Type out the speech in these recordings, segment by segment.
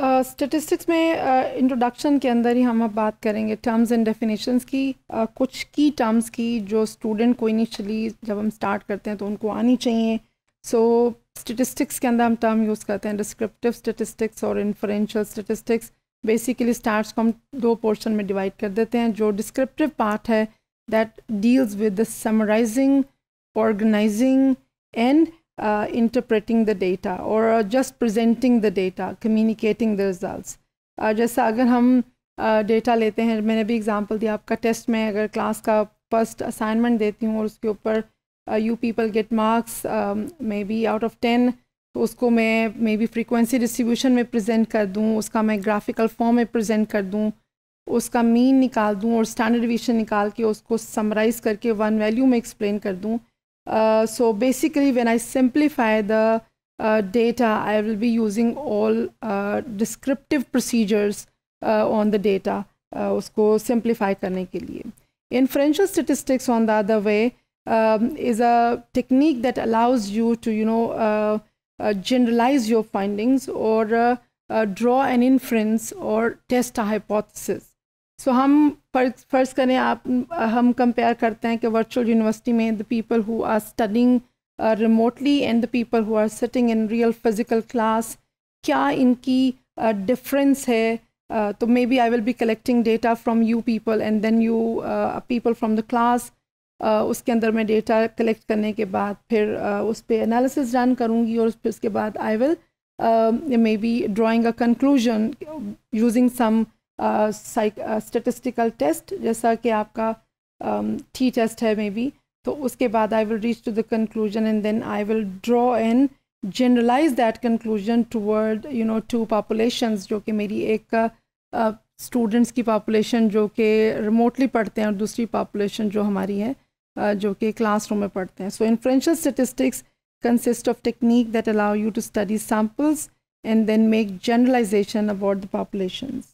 Statistics uh, में introduction uh, के अंदर ही हम अब बात करेंगे टर्म्स एंड डेफिनेशंस की uh, कुछ की टर्म्स की जो स्टूडेंट को इनिशियली जब हम स्टार्ट करते हैं तो उनको आनी चाहिए सो so, स्टेटिस्टिक्स के अंदर हम टर्म यूज़ करते हैं डिस्क्रिप्टिव स्टेटिस्टिक्स और इन्फ्रेंशियल स्टेटिस्टिक्स बेसिकली स्टार्ट को हम दो पोर्शन में डिवाइड कर देते हैं जो डिस्क्रिप्टिव पार्ट है that deals with the summarising organising and uh, interpreting the data or uh, just presenting the data, communicating the results. Uh, जैसा अगर हम डेटा uh, लेते हैं मैंने भी एग्जांपल दिया आपका टेस्ट में अगर क्लास का फर्स्ट असाइनमेंट देती हूँ और उसके ऊपर you people get marks maybe out of ten तो उसको मैं मे बी फ्रीक्वेंसी डिस्ट्रीब्यूशन में प्रेजेंट कर दूँ उसका मैं ग्राफिकल फॉर्म में प्रेजेंट कर दूँ उसका मीन निकाल दूँ और स्टैंडर्ड डिवीशन निकाल के उसको समराइज़ करके वन वैल्यू में एक्सप्लेन कर दूँ Uh, so basically when I simplify the uh, data, I will be using all uh, descriptive procedures uh, on the data उसको uh, simplify करने के लिए. Inferential statistics on the other way um, is a technique that allows you to you know generalize your findings or draw an inference or test a hypothesis. सो हम फर्ज करें आप हम compare करते हैं कि वर्चुअल यूनिवर्सिटी में the people who are studying remotely and the people who are sitting in real physical class क्या इनकी डिफरेंस uh, है uh, तो maybe I will be collecting data from you people and then you people from the class उसके अंदर मैं data collect करने के बाद फिर uh, उस पर एनालिसिस रन करूँगी और फिर उसके बाद I will maybe drawing a conclusion using some statistical test जैसा कि आपका टी टेस्ट है मे बी तो उसके बाद I will reach to the conclusion and then I will draw an generalise that conclusion toward you know to population जो कि मेरी एक स्टूडेंट्स uh, की पापुलेशन जो कि रिमोटली पढ़ते हैं और दूसरी पापुलेशन जो हमारी है uh, जो कि क्लासरूम में पढ़ते हैं so inferential statistics consist of technique that allow you to study samples and then make generalisation about the populations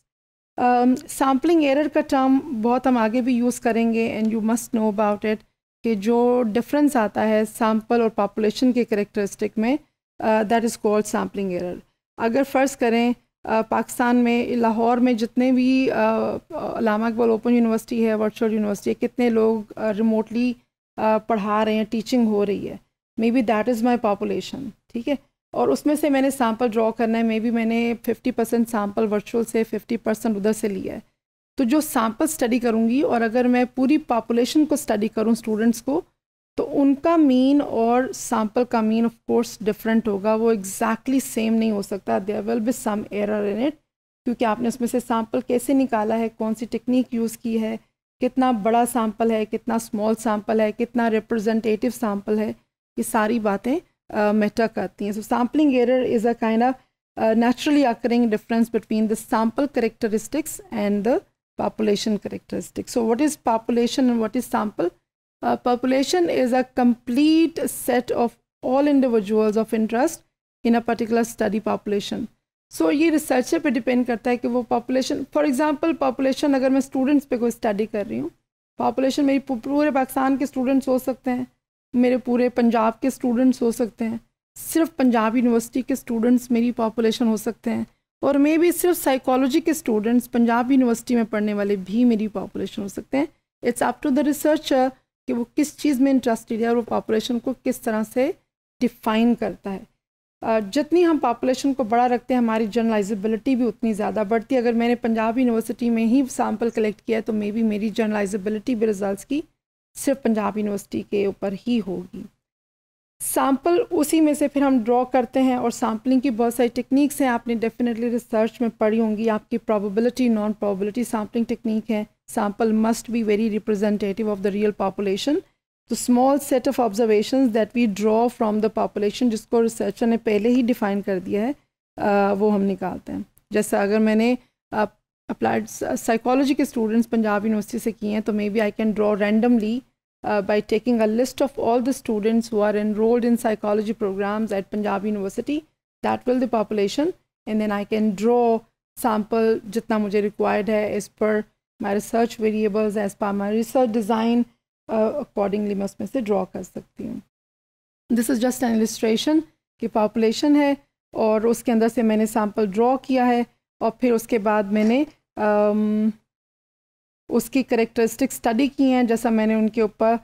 sampling um, error का टर्म बहुत हम आगे भी यूज़ करेंगे and you must know about it कि जो डिफरेंस आता है सैम्पल और पॉपुलेशन के करेक्टरिस्टिक में that is called sampling error अगर फ़र्ज़ करें uh, पाकिस्तान में लाहौर में जितने भी uh, uh, Allama Iqbal open university है वर्चुअल यूनिवर्सिटी है कितने लोग रिमोटली पढ़ा रहे हैं टीचिंग हो रही है maybe that is my population ठीक है और उसमें से मैंने सैम्पल ड्रॉ करना है मे बी मैंने 50 परसेंट सैम्पल वर्चुअल से 50 परसेंट उधर से लिया है तो जो सैम्पल स्टडी करूँगी और अगर मैं पूरी पॉपुलेशन को स्टडी करूँ स्टूडेंट्स को तो उनका मीन और सैम्पल का मीन ऑफ कोर्स डिफरेंट होगा वो एग्जैक्टली exactly सेम नहीं हो सकता there will be some error in it क्योंकि आपने उसमें से सैम्पल कैसे निकाला है कौन सी टेक्निक यूज़ की है कितना बड़ा सैम्पल है कितना स्मॉल सैम्पल है कितना रिप्रेजेंटेटिव सैम्पल है ये सारी बातें मेटा uh, करती हैं so sampling error is a kind of naturally occurring difference between the sample characteristics and the population characteristics so what is population and what is sample population is a complete set of all individuals of interest in a particular study population so ये researcher पर depend करता है कि वो population for example population अगर मैं students पर कोई स्टडी कर रही हूँ पॉपुलेशन मेरी पूरे पाकिस्तान के स्टूडेंट्स हो सकते हैं मेरे पूरे पंजाब के स्टूडेंट्स हो सकते हैं सिर्फ पंजाब यूनिवर्सिटी के स्टूडेंट्स मेरी पॉपुलेशन हो सकते हैं और मे भी सिर्फ साइकोलॉजी के स्टूडेंट्स पंजाब यूनिवर्सिटी में पढ़ने वाले भी मेरी पॉपुलेशन हो सकते हैं it's up to the researcher कि वो किस चीज़ में इंटरेस्टेड है और वो पॉपुलेशन को किस तरह से डिफाइन करता है जितनी हम पॉपुलेशन को बड़ा रखते हैं हमारी जर्नलाइजेबिलिटी भी उतनी ज़्यादा बढ़ती है अगर मैंने पंजाब यूनिवर्सिटी में ही सैम्पल कलेक्ट किया है तो मे बी मेरी जर्नलाइजेबिलिटी भी रिजल्ट की सिर्फ पंजाब यूनिवर्सिटी के ऊपर ही होगी सैम्पल उसी में से फिर हम ड्रॉ करते हैं और सैम्पलिंग की बहुत सारी टेक्निक्स हैं आपने डेफिनेटली रिसर्च में पढ़ी होंगी आपकी probability non probability sampling technique है sample must be very representative of the real population तो small set of observation that we draw from the population जिसको रिसर्चर ने पहले ही डिफाइन कर दिया है वो हम निकालते हैं जैसे अगर मैंने अप्लाइड साइकोलॉजी के स्टूडेंट्स पंजाब यूनिवर्सिटी से किए हैं तो maybe I can draw randomly uh, by taking a list of all the students who are enrolled in psychology programs at Punjab University. That will the population. And then I can draw sample jitna mujhe required hai as per my research variables, as per my research design. Uh, accordingly मैं उसमें से draw कर सकती हूँ This is just an illustration. कि population है और उसके अंदर से मैंने sample draw किया है और फिर उसके बाद मैंने um, उसकी करेक्टरिस्टिक स्टडी की हैं जैसा मैंने उनके ऊपर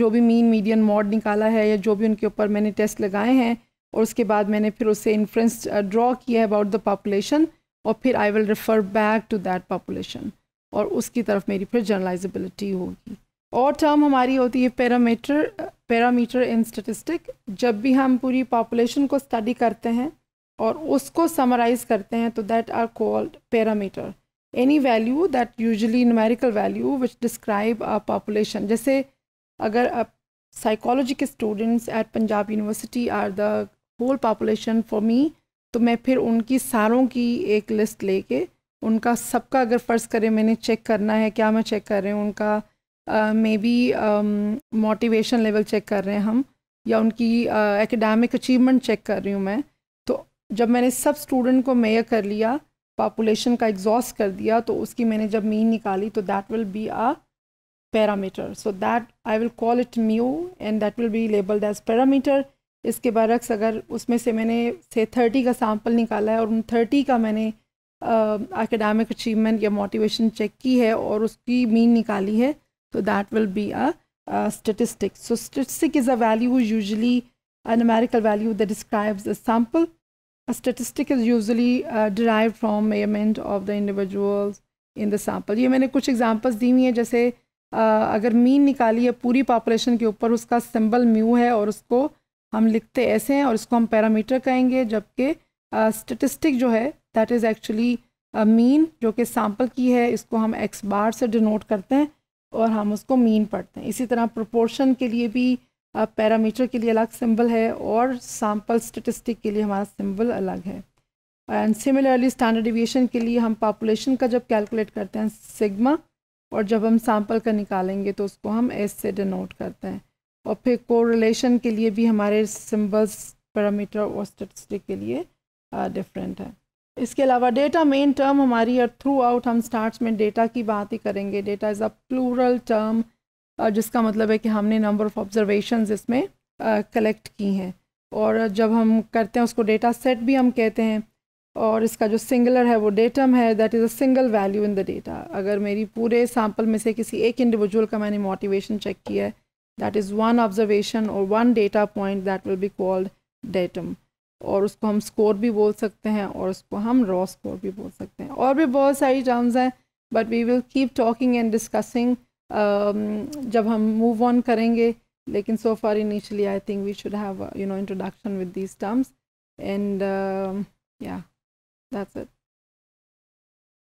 जो भी मीन मीडियन मॉड निकाला है या जो भी उनके ऊपर मैंने टेस्ट लगाए हैं और उसके बाद मैंने फिर उससे इन्फ्रेंस ड्रॉ किया है अबाउट द पॉपुलेशन और फिर I will refer back to that population और उसकी तरफ मेरी फिर जर्नलाइजेबिलिटी होगी और टर्म हमारी होती है पैरामीटर पैरामीटर इन स्टेटिस्टिक जब भी हम पूरी पॉपुलेशन को स्टडी करते हैं और उसको समराइज़ करते हैं तो that are called parameter any value that usually numerical value which describe a population जैसे अगर आप साइकोलॉजी के students at Punjab university are the whole population for me तो मैं फिर उनकी सारों की एक लिस्ट लेके उनका सबका अगर फ़र्ज़ करें मैंने चेक करना है क्या मैं चेक कर रही हूँ उनका maybe motivation level check कर रहे हैं हम या उनकी एकेडमिक अचीवमेंट चेक कर रही हूँ मैं तो जब मैंने सब स्टूडेंट को मेयर कर लिया पॉपुलेशन का एग्जॉस्ट कर दिया तो उसकी मैंने जब मीन निकाली तो that will be a parameter so that I will call it mu and that will be labelled as parameter इसके बरक्स अगर उसमें से मैंने से थर्टी का सैम्पल निकाला है और उन थर्टी का मैंने एकेडमिक अचीवमेंट या मोटिवेशन चेक की है और उसकी मीन निकाली है तो that will be a statistic so statistic is a value usually a value that describes a sample A statistic is usually uh, derived from measurement of the individuals in the sample. ये मैंने कुछ examples दी हुई हैं जैसे uh, अगर mean निकाली है पूरी पॉपुलेशन के ऊपर उसका सिंबल म्यू है और उसको हम लिखते ऐसे हैं और इसको हम पैरामीटर कहेंगे जबकि स्टेटिस्टिक uh, जो है दैट इज़ एक्चुअली मीन जो कि सैम्पल की है इसको हम एक्स बार से डिनोट करते हैं और हम उसको मीन पढ़ते हैं इसी तरह प्रोपोर्शन के लिए भी पैरामीटर के लिए अलग सिंबल है और सैम्पल स्टेटिस्टिक के लिए हमारा सिंबल अलग है एंड सिमिलरली स्टैंडर्ड डिविएशन के लिए हम पॉपुलेशन का जब कैलकुलेट करते हैं सिग्मा और जब हम सैम्पल का निकालेंगे तो उसको हम एस से डिनोट करते हैं और फिर कोरिलेशन के लिए भी हमारे सिंबल्स पैरामीटर और स्टेटिस्टिक के लिए डिफरेंट है इसके अलावा डेटा मेन टर्म हमारी और थ्रू आउट हम स्टार्ट में डेटा की बात ही करेंगे data is a plural term जिसका मतलब है कि हमने नंबर ऑफ़ ऑब्ज़रवेशन इसमें कलेक्ट की हैं और जब हम करते हैं उसको डेटा सेट भी हम कहते हैं और इसका जो सिंगलर है वो डेटम है that is a single value in the data अगर मेरी पूरे सैम्पल में से किसी एक इंडिविजुअल का मैंने मोटिवेशन चेक किया है दैट इज़ वन ऑब्जर्वेशन और one data point that will be called datum और उसको हम स्कोर भी बोल सकते हैं और उसको हम रॉ स्कोर भी बोल सकते हैं और भी बहुत सारी टर्म्स हैं but we will keep talking and discussing Um, जब हम मूव ऑन करेंगे लेकिन so far initially I think we should have you know introduction with these terms and yeah that's it